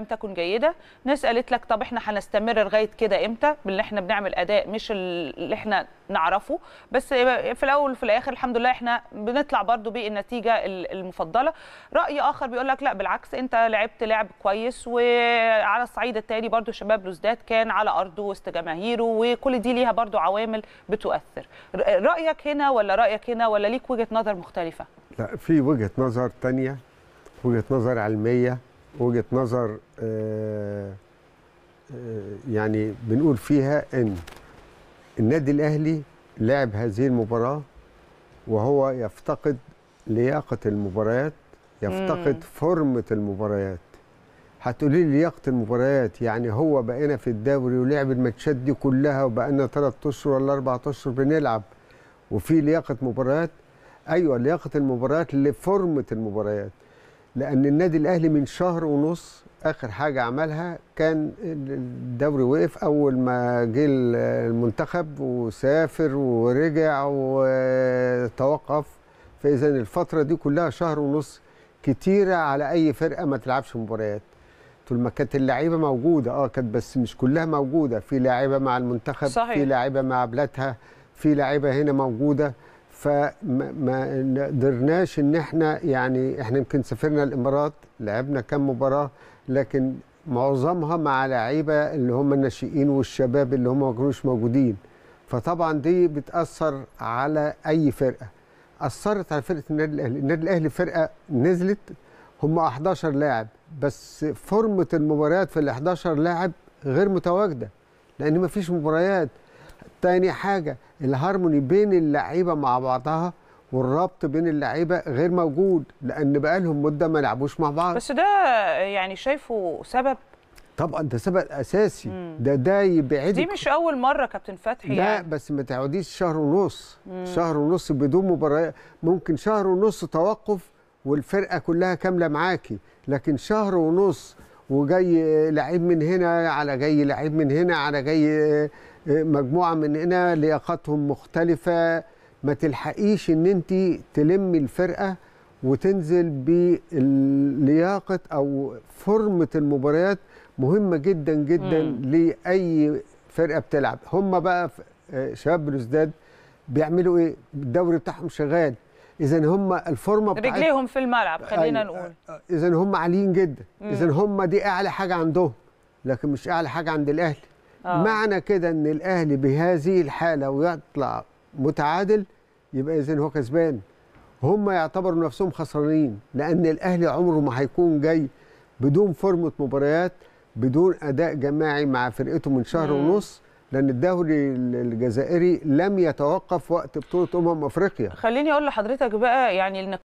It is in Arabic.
لم تكن جيده ناس قالت لك طب احنا هنستمر لغايه كده امتى باللي احنا بنعمل اداء مش اللي احنا نعرفه بس في الاول وفي الاخر الحمد لله احنا بنطلع برضو بالنتيجه المفضله راي اخر بيقول لك لا بالعكس انت لعبت لعب كويس وعلى الصعيد التاني برضو شباب لوزداد كان على ارضه وسط جماهيره وكل دي ليها برضو عوامل بتؤثر رايك هنا ولا رايك هنا ولا ليك وجهه نظر مختلفه لا في وجهه نظر تانية وجهه نظر علميه وجهه نظر آه، آه، يعني بنقول فيها ان النادي الاهلي لعب هذه المباراه وهو يفتقد لياقه المباريات يفتقد فورمه المباريات هتقولي لي لياقه المباريات يعني هو بقينا في الدوري ولعب الماتشات دي كلها وبقينا ثلاث اشهر ولا اربع اشهر بنلعب وفي لياقه مباريات ايوه لياقه المباريات لفورمه المباريات لان النادي الاهلي من شهر ونص اخر حاجه عملها كان الدوري وقف اول ما جه المنتخب وسافر ورجع وتوقف فاذا الفتره دي كلها شهر ونص كتيره على اي فرقه ما تلعبش مباريات طول ما كانت اللعيبه موجوده اه كانت بس مش كلها موجوده في لاعيبه مع المنتخب صحيح. في لاعيبه مع بلادها في لاعيبه هنا موجوده فما قدرناش ان احنا يعني احنا يمكن سافرنا الامارات لعبنا كم مباراه لكن معظمها مع لعيبه اللي هم الناشئين والشباب اللي هم ما كانوش موجودين فطبعا دي بتاثر على اي فرقه اثرت على فرقه النادي الاهلي النادي الاهلي فرقه نزلت هم 11 لاعب بس فورمه المباريات في ال 11 لاعب غير متواجده لان ما فيش مباريات تاني حاجة الهارموني بين اللعيبة مع بعضها والربط بين اللعيبه غير موجود لان بقالهم مده ما لعبوش مع بعض بس ده يعني شايفه سبب طبعا ده سبب اساسي مم. ده ده يبعدك دي مش اول مره كابتن فتحي لا يعني. بس ما تعوديش شهر ونص مم. شهر ونص بدون مباراه ممكن شهر ونص توقف والفرقه كلها كامله معاكي لكن شهر ونص وجاي لعيب من هنا على جاي لعيب من هنا على جاي مجموعه مننا لياقاتهم مختلفه ما تلحقيش ان انت تلمي الفرقه وتنزل بلياقه او فورمه المباريات مهمه جدا جدا مم. لاي فرقه بتلعب هم بقى شباب بلوزداد بيعملوا ايه الدوري بتاعهم شغال اذا هم الفورمه بتاعت رجليهم في الملعب خلينا أيوة. نقول اذا هم عاليين جدا اذا هم دي اعلى حاجه عندهم لكن مش اعلى حاجه عند الاهلي آه. معنى كده ان الاهلي بهذه الحاله ويطلع متعادل يبقى اذا هو كسبان هم يعتبروا نفسهم خسرانين لان الاهلي عمره ما هيكون جاي بدون فورمه مباريات بدون اداء جماعي مع فرقته من شهر مم. ونص لان الدوري الجزائري لم يتوقف وقت بطوله امم افريقيا خليني اقول لحضرتك بقى يعني